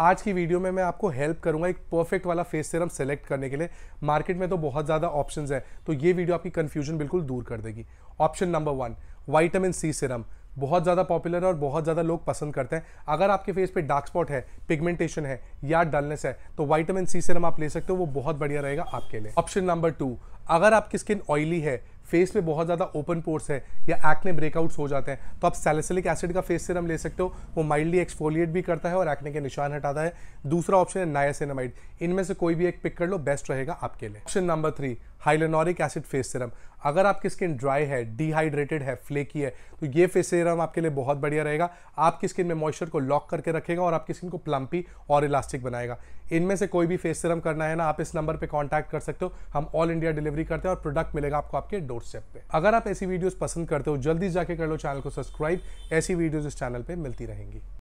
आज की वीडियो में मैं आपको हेल्प करूंगा एक परफेक्ट वाला फेस सीरम सेलेक्ट करने के लिए मार्केट में तो बहुत ज़्यादा ऑप्शंस है तो ये वीडियो आपकी कंफ्यूजन बिल्कुल दूर कर देगी option number one vitamin C serum बहुत ज़्यादा पॉपुलर है और बहुत ज़्यादा लोग पसंद करते हैं अगर आपके फेस पे डार्क स्पॉट है पिगमेंटेशन है या डलनेस है तो वाइटामिन सी सीरम आप ले सकते हो वो बहुत बढ़िया रहेगा आपके लिए ऑप्शन नंबर टू अगर आपकी स्किन ऑयली है फेस में बहुत ज़्यादा ओपन पोर्स है या एक्ने ब्रेकआउट्स हो जाते हैं तो आप सैलिसिलिक एसिड का फेस सिरम ले सकते हो वो माइल्डली एक्सफोलिएट भी करता है और एक्ने के निशान हटाता है दूसरा ऑप्शन है नायासेनामाइड इनमें से कोई भी एक पिक कर लो बेस्ट रहेगा आपके लिए option number three hyaluronic acid face serum अगर आपकी स्किन ड्राई है डिहाइड्रेटेड है फ्लेकी है तो ये फेस सिरम आपके लिए बहुत बढ़िया रहेगा आपकी स्किन में मॉइस्चर को लॉक करके रखेगा और आपकी स्किन को प्लम्पी और इलास्टिक बनाएगा इनमें से कोई भी फेस सिरम करना है ना आप इस नंबर पर कॉन्टैक्ट कर सकते हो हम ऑल इंडिया डिलीवरी करते हैं और प्रोडक्ट मिलेगा आपको आपके डोर स्टेप पे अगर आप ऐसी वीडियोस पसंद करते हो जल्दी जाके कर लो चैनल को सब्सक्राइब ऐसी वीडियोस इस चैनल पे मिलती रहेंगी